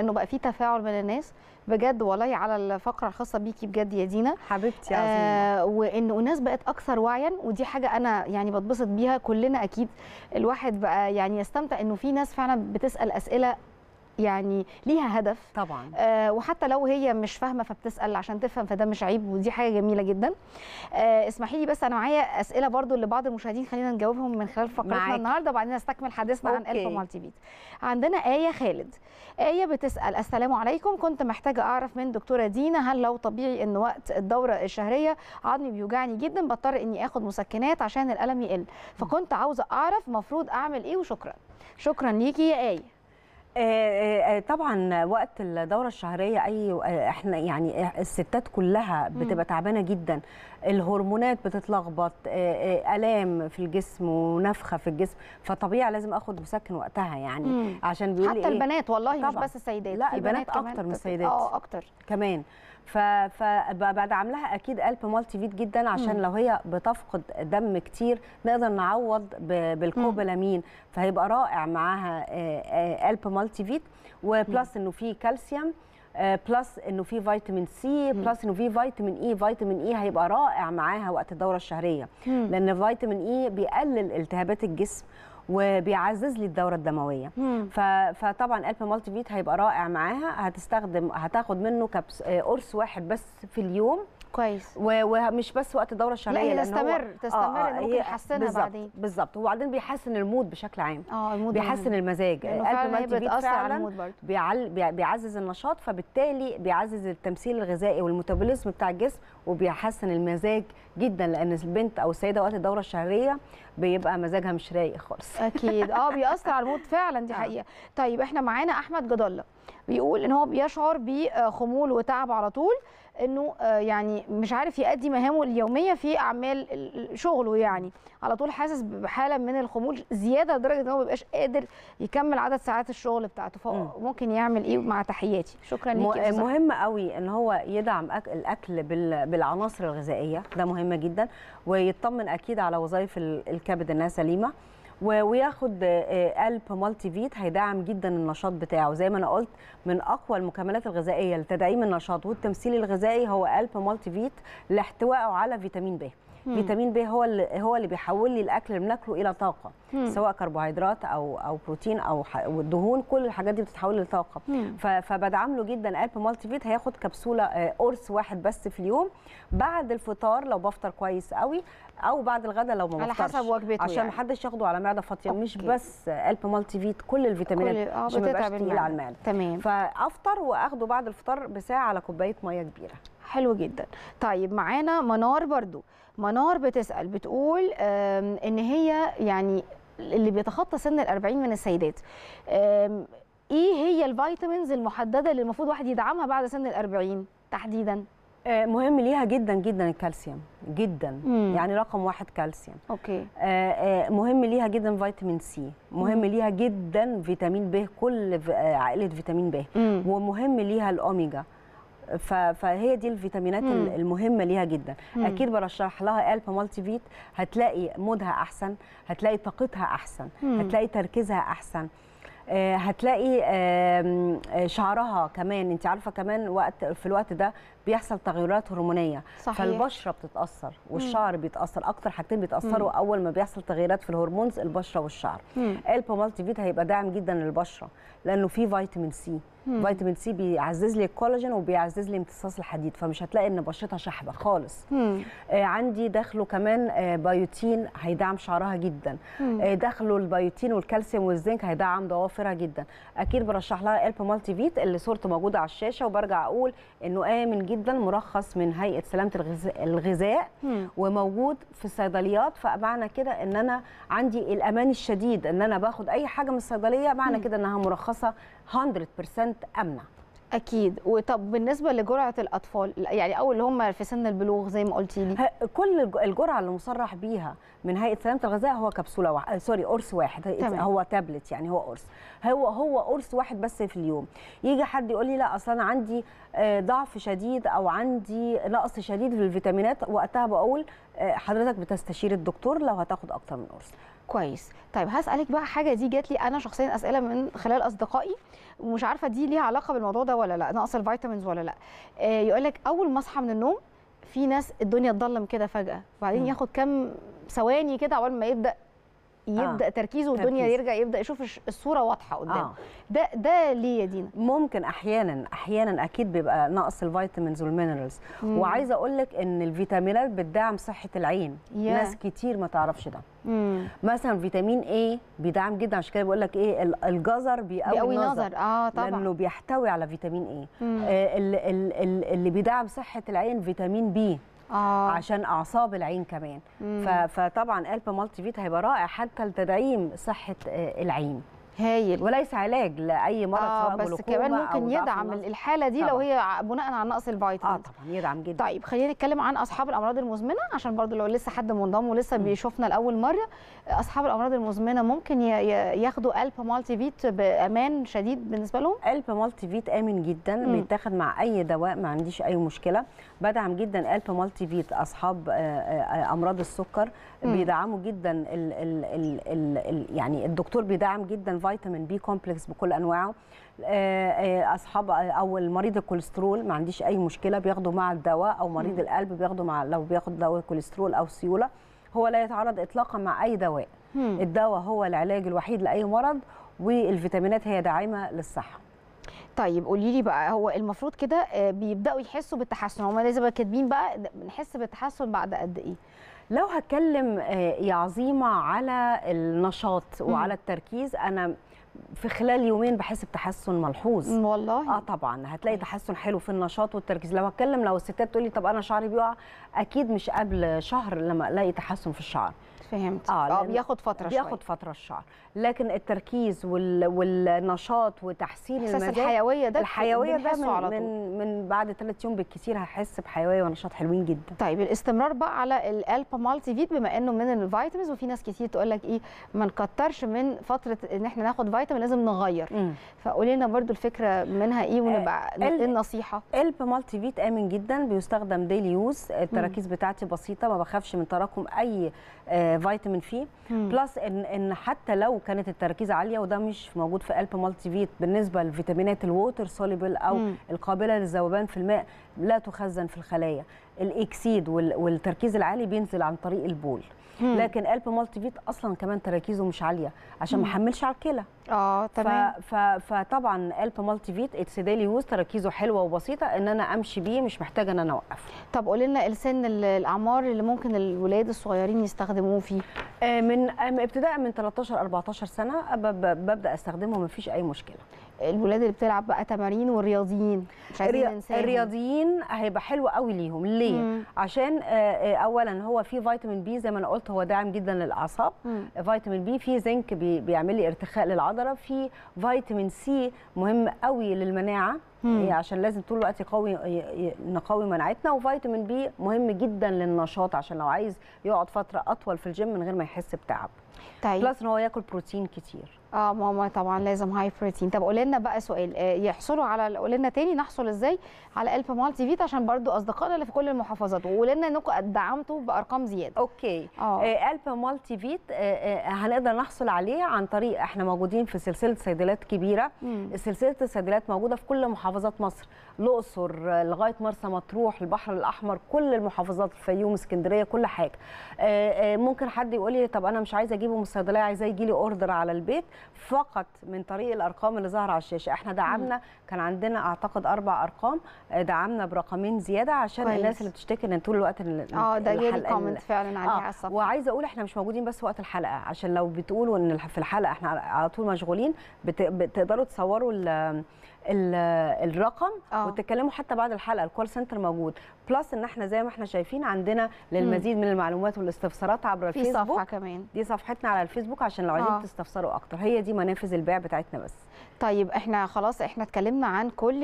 انه بقى في تفاعل من الناس بجد والله على الفقره الخاصه بيكي بجد يا دينا حبيبتي عظيمه آه وانه الناس بقت اكثر وعيا ودي حاجه انا يعني بتبسط بيها كلنا اكيد الواحد بقى يعني يستمتع انه في ناس فعلا بتسال اسئله يعني ليها هدف طبعا آه وحتى لو هي مش فاهمه فبتسال عشان تفهم فده مش عيب ودي حاجه جميله جدا آه اسمحي لي بس انا معايا اسئله برضو لبعض المشاهدين خلينا نجاوبهم من خلال فقرتنا النهارده وبعدين نستكمل حديثنا عن الف مالتي بيت عندنا ايه خالد ايه بتسال السلام عليكم كنت محتاجه اعرف من دكتوره دينا هل لو طبيعي ان وقت الدوره الشهريه عظمي بيوجعني جدا بضطر اني اخد مسكنات عشان الالم يقل فكنت عاوزه اعرف مفروض اعمل ايه وشكرا شكرا ليكي يا ايه آه، آه، آه، طبعا وقت الدوره الشهريه اي احنا يعني الستات كلها بتبقى تعبانه جدا الهرمونات بتتلخبط الام في الجسم ونفخه في الجسم فطبيعي لازم اخد مسكن وقتها يعني عشان بيقول حتى إيه؟ البنات والله طبعا. مش بس السيدات لا البنات اكتر من السيدات اه اكتر كمان فبدعم لها اكيد قلب مالتي فيت جدا عشان لو هي بتفقد دم كتير نقدر نعوض بالكوبلامين فهيبقى رائع معاها آه، آه، قلب مالتي فيت وبلس انه فيه كالسيوم آه، بلس انه في فيتامين سي بلس انه في فيتامين اي فيتامين اي هيبقى رائع معاها وقت الدوره الشهريه لان فيتامين اي بيقلل التهابات الجسم وبيعزز لي الدوره الدمويه فطبعا الف مالتي فيت هيبقى رائع معاها هتستخدم هتاخد منه كبس قرص واحد بس في اليوم كويس ومش بس وقت الدوره الشهريه لا تستمر تستمر آه, آه، ممكن يحسنها بعدين بالظبط وبعدين بيحسن المود بشكل عام آه، المود بيحسن مهم. المزاج القلب مالتي فيت فعلا بيعل بيعزز النشاط فبالتالي بيعزز التمثيل الغذائي والميتابوليزم بتاع الجسم وبيحسن المزاج جدا لان البنت او السيده وقت الدوره الشهريه بيبقى مزاجها مش رايق خالص اكيد اه بيأثر على المود فعلا دي آه. حقيقه طيب احنا معانا احمد جدله بيقول ان هو بيشعر بخمول وتعب على طول انه آه، يعني مش عارف يأدي مهامه اليوميه في اعمال شغله يعني على طول حاسس بحاله من الخمول زياده لدرجه ان هو ما بيبقاش قادر يكمل عدد ساعات الشغل بتاعته فممكن يعمل ايه مع تحياتي شكرا ليكي مهم قوي ان هو يدعم الاكل بالعناصر الغذائيه ده مهم جدا ويطمن اكيد على وظائف الكبد انها سليمه وياخد آه، قلب مالتي فيت هيدعم جدا النشاط بتاعه زي ما انا قلت من اقوى المكملات الغذائيه لتدعيم النشاط والتمثيل الغذائي هو قلب مالتي فيت لاحتوائه على فيتامين ب فيتامين بي هو اللي هو اللي بيحول لي الاكل اللي بناكله الى طاقه مم. سواء كربوهيدرات او او بروتين او دهون كل الحاجات دي بتتحول لطاقه فبدعم له جدا الب مالتي فيت هياخد كبسوله آه، قرص واحد بس في اليوم بعد الفطار لو بفطر كويس قوي او بعد الغداء لو ما على حسب وجبته يعني. عشان يعني. محدش ياخده على معده فاضيه مش بس الب مالتي فيت كل الفيتامينات كل... آه، عشان بتتعب على المعده تمام فافطر واخده بعد الفطار بساعه على كوبايه ميه كبيره حلو جدا طيب معانا منار برضو منار بتسال بتقول ان هي يعني اللي بيتخطى سن ال40 من السيدات ايه هي الفيتامينز المحدده اللي المفروض واحد يدعمها بعد سن ال40 تحديدا آه، مهم ليها جدا جدا الكالسيوم جدا مم. يعني رقم واحد كالسيوم اوكي آه، آه، مهم ليها جدا فيتامين سي مهم مم. ليها جدا فيتامين ب كل عائله فيتامين ب ومهم ليها الاوميجا فهي دي الفيتامينات مم. المهمه ليها جدا مم. اكيد برشح لها الب مالتي فيت هتلاقي مودها احسن هتلاقي طاقتها احسن مم. هتلاقي تركيزها احسن آه، هتلاقي آه، شعرها كمان انت عارفه كمان وقت في الوقت ده بيحصل تغيرات هرمونيه صحيح. فالبشره بتتاثر والشعر مم. بيتاثر اكتر حاجتين بيتاثروا مم. اول ما بيحصل تغيرات في الهرمونز البشره والشعر البا مالتي فيت هيبقى داعم جدا للبشره لانه فيه فيتامين سي فيتامين سي بيعزز لي الكولاجين وبيعزز لي امتصاص الحديد فمش هتلاقي ان بشرتها شحبه خالص آه عندي داخله كمان آه بيوتين هيدعم شعرها جدا آه داخله البيوتين والكالسيوم والزنك هيدعم ضوافرها جدا اكيد برشح لها الب مالتي فيت اللي صورته موجوده على الشاشه وبرجع اقول انه امن جدا مرخص من هيئه سلامه الغذاء وموجود في الصيدليات فمعنى كده ان انا عندي الامان الشديد ان انا باخد اي حاجه من الصيدليه معنى كده انها مرخصه 100% انت امنه اكيد وطب بالنسبه لجرعه الاطفال يعني او اللي هم في سن البلوغ زي ما قلتي لي كل الجرعه اللي مصرح بيها من هيئه سلامه الغذاء هو كبسوله واحد آه، سوري قرص واحد تمام. هو تابلت يعني هو قرص هو هو قرص واحد بس في اليوم يجي حد يقول لي لا اصل انا عندي آه، ضعف شديد او عندي نقص شديد في الفيتامينات وقتها بقول آه، حضرتك بتستشير الدكتور لو هتاخد اكتر من قرص كويس طيب هسالك بقى حاجه دي جات لي انا شخصيا اسئله من خلال اصدقائي ومش عارفه دي ليها علاقه بالموضوع ده ولا لا نقص الفيتامينز ولا لا آه، يقول لك اول ما اصحى من النوم في ناس الدنيا اتضلم كده فجاه وبعدين ياخد كام ثواني كده عقبال ما يبدا يبدا آه. تركيزه والدنيا تركيز. يرجع يبدا يشوف الصوره واضحه قدامه آه. ده ده ليه يا دينا ممكن احيانا احيانا اكيد بيبقى نقص الفيتامينز والمينرالز وعايزه اقول لك ان الفيتامينات بتدعم صحه العين yeah. ناس كتير ما تعرفش ده مم. مثلا فيتامين A بيدعم جدا عشان كده بقول لك ايه الجزر بيقوي, بيقوي نظر. اه طبعا لانه بيحتوي على فيتامين A آه اللي, اللي بيدعم صحه العين فيتامين B آه. عشان اعصاب العين كمان مم. فطبعا قلب مالتي فيت هيبقى رائع حتى لتدعيم صحه آه، العين هايل وليس علاج لاي مرض آه بس كمان ممكن يدعم الحاله دي طبعًا. لو هي بناء على نقص الفيتامين اه طبعا يدعم جدا طيب خلينا نتكلم عن اصحاب الامراض المزمنه عشان برضو لو لسه حد منضم ولسه م. بيشوفنا لاول مره اصحاب الامراض المزمنه ممكن ياخدوا الب مالتي فيت بامان شديد بالنسبه لهم الب مالتي فيت امن جدا بيتاخد مع اي دواء ما عنديش اي مشكله بدعم جدا الب مالتي فيت اصحاب آه، آه، آه، امراض السكر بيدعموا جدا الـ الـ الـ الـ يعني الدكتور بيدعم جدا فيتامين بي كومبلكس بكل انواعه آه، آه، اصحاب آه، او المريض الكوليسترول ما عنديش اي مشكله بياخده مع الدواء او مريض مم. القلب بياخده مع لو بياخد دواء كوليسترول او سيوله هو لا يتعرض اطلاقا مع اي دواء الدواء هو العلاج الوحيد لاي مرض والفيتامينات هي داعمه للصحه طيب قولي لي بقى هو المفروض كده آه، بيبداوا يحسوا بالتحسن هم لازم كاتبين بقى نحس بالتحسن بعد قد ايه لو هتكلم آه، يا عظيمه على النشاط وعلى التركيز انا في خلال يومين بحس بتحسن ملحوظ والله اه طبعا هتلاقي تحسن حلو في النشاط والتركيز لو هتكلم لو الستات تقول لي طب انا شعري بيقع اكيد مش قبل شهر لما الاقي تحسن في الشعر فهمت اه, آه، بياخد فتره شويه بياخد فتره الشعر لكن التركيز وال... والنشاط وتحسين المزاج الحيويه ده الحيويه ده من, على طول. من من بعد ثلاث يوم بالكثير هحس بحيويه ونشاط حلوين جدا طيب الاستمرار بقى على الالبا مالتي فيت بما انه من الفيتامينز وفي ناس كتير تقول لك ايه ما نكترش من فتره ان احنا ناخد فيتامين لازم نغير فقولي لنا برده الفكره منها ايه ونبقى ايه ال... النصيحه الب مالتي فيت امن جدا بيستخدم ديلي يوز التراكيز بتاعتي بسيطه ما بخافش من تراكم اي آه، فيتامين في بلس ان ان حتى لو كانت التركيز عاليه وده مش موجود في قلب مالتي فيت بالنسبه لفيتامينات الووتر سوليبل او مم. القابله للذوبان في الماء لا تخزن في الخلايا الاكسيد والتركيز العالي بينزل عن طريق البول لكن قلب مالتي فيت اصلا كمان تركيزه مش عاليه عشان ما حملش على الكلى اه تمام فطبعا قلب مالتي فيت اتس ديلي يوز تركيزه حلوه وبسيطه ان انا امشي بيه مش محتاجه ان انا اوقف طب قولي لنا السن الاعمار اللي ممكن الولاد الصغيرين يستخدموه فيه آه، من آه، ابتداء من 13 14 سنه ببدا استخدمه ما فيش اي مشكله الولاد اللي بتلعب بقى تمارين والرياضيين الرياضيين هيبقى حلو قوي ليهم ليه مم. عشان آه، آه، اولا هو في فيتامين بي زي ما انا قلت هو داعم جدا للاعصاب فيتامين بي في زنك بي بيعمل لي ارتخاء للعضله في فيتامين سي مهم قوي للمناعه هي يعني عشان لازم طول الوقت يقوي نقوي مناعتنا وفيتامين بي مهم جدا للنشاط عشان لو عايز يقعد فتره اطول في الجيم من غير ما يحس بتعب طيب بلس ان هو ياكل بروتين كتير اه ماما طبعا لازم هاي بروتين طب قولي لنا بقى سؤال آه، يحصلوا على قولي لنا تاني نحصل ازاي على الف مالتي فيت عشان برضو اصدقائنا اللي في كل المحافظات وقولي لنا انكم دعمتوا بارقام زياده اوكي آه. الف مالتي فيت هنقدر نحصل عليه عن طريق احنا موجودين في سلسله صيدليات كبيره مم. سلسله الصيدليات موجوده في كل محافظات مصر الاقصر آه، لغايه مرسى مطروح البحر الاحمر كل المحافظات الفيوم اسكندريه كل حاجه آه، ممكن حد يقول لي طب انا مش عايزه اجيبه من الصيدليه عايزاه يجي لي اوردر على البيت فقط من طريق الارقام اللي ظاهره على الشاشه احنا دعمنا كان عندنا اعتقد اربع ارقام آه، دعمنا برقمين زياده عشان كويس. الناس اللي بتشتكي ان طول الوقت اه ده جالي كومنت فعلا عليها آه. الصفحه وعايزه اقول احنا مش موجودين بس وقت الحلقه عشان لو بتقولوا ان في الحلقه احنا على طول مشغولين بتقدروا تصوروا ال... الرقم أوه. وتتكلموا حتى بعد الحلقه الكول سنتر موجود بلس ان احنا زي ما احنا شايفين عندنا للمزيد من المعلومات والاستفسارات عبر الفيسبوك في صفحه كمان دي صفحتنا على الفيسبوك عشان لو عايزين آه. تستفسروا اكتر هي دي منافذ البيع بتاعتنا بس طيب احنا خلاص احنا اتكلمنا عن كل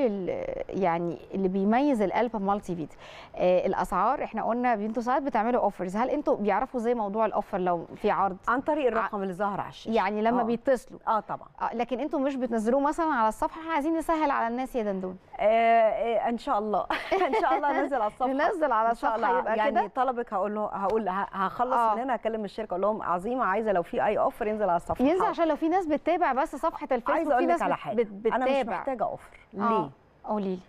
يعني اللي بيميز القلب مالتي فيد آه الاسعار احنا قلنا انتوا ساعات بتعملوا اوفرز هل انتوا بيعرفوا زي موضوع الاوفر لو في عرض عن طريق الرقم ع... اللي ظهر على الشاشه يعني لما أوه. بيتصلوا اه طبعا آه، لكن انتوا مش بتنزلوه مثلا على الصفحه احنا عايزين نسهل على الناس يا دندون آه, آه ان شاء الله ان شاء الله ننزل على الصفحه ننزل على الصفحه يبقى يعني كده يعني طلبك هقول له هقول هخلص آه. من هنا هكلم الشركه اقول لهم عظيمه عايزه لو في اي اوفر ينزل على الصفحه ينزل عشان لو في ناس بتتابع بس صفحه الفيسبوك اقول على حاجه بتتابع. انا مش محتاجه اوفر آه. ليه قولي لي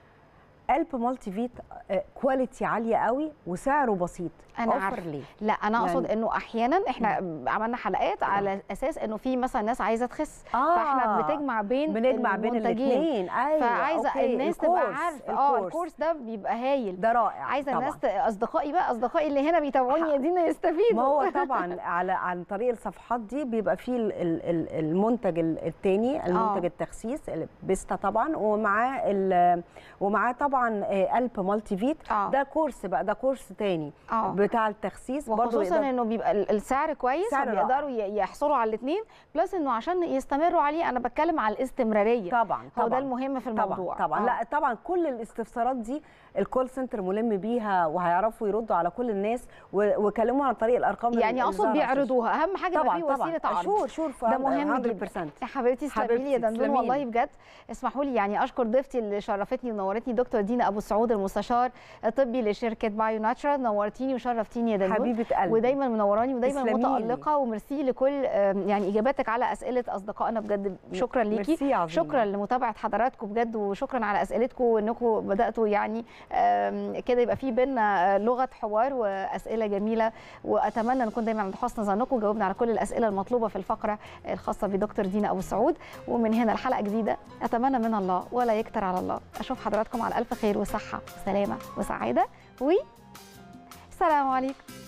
قلب مالتي فيت كواليتي آه، عاليه قوي وسعره بسيط انا عارفه ليه لا انا اقصد يعني... انه احيانا احنا م. عملنا حلقات على آه. اساس انه في مثلا ناس عايزه تخس آه. فاحنا بتجمع بين بنجمع بين الاثنين ايوه فعايزه أوكي. الناس تبقى عارفه اه الكورس ده بيبقى هايل ده رائع عايزه طبعًا. الناس اصدقائي بقى اصدقائي اللي هنا بيتابعوني يدينا يستفيدوا ما هو طبعا على عن طريق الصفحات دي بيبقى فيه المنتج الثاني آه. المنتج آه. التخسيس بيستا طبعا ومعاه ومعاه طبعا قلب آه، مالتي فيت آه. ده كورس بقى ده كورس ثاني آه. بتاع التخسيس وخصوصا انه بيبقى السعر كويس بيقدروا يحصلوا على الاثنين بلس انه عشان يستمروا عليه انا بتكلم على الاستمراريه طبعا طبعا وده المهم في الموضوع طبعا, طبعًا. آه. لا طبعا كل الاستفسارات دي الكول سنتر ملم بيها وهيعرفوا يردوا على كل الناس ويكلموا عن طريق الارقام يعني اقصد بيعرضوها اهم حاجه طبعا في وسيله عرض شور شور ده مهم جدا حبيبتي استقبلي يا دندون والله بجد اسمحوا لي يعني اشكر ضيفتي اللي شرفتني ونورتني دكتور دينا ابو سعود المستشار الطبي لشركه بايو ناتشرال نورتيني وشرفتيني شرفتيني يا دنيا حبيبه قلبي ودايما منوراني ودايما متالقه وميرسي لكل يعني اجاباتك على اسئله اصدقائنا بجد شكرا ليكي شكرا لمتابعه حضراتكم بجد وشكرا على اسئلتكم وانكم بداتوا يعني كده يبقى في بينا لغه حوار واسئله جميله واتمنى نكون دايما عند حسن ظنكم وجاوبنا على كل الاسئله المطلوبه في الفقره الخاصه بدكتور دينا ابو سعود ومن هنا الحلقه جديده اتمنى من الله ولا يكتر على الله اشوف حضراتكم على الف خير وصحه وسلامه وسعاده و السلام عليكم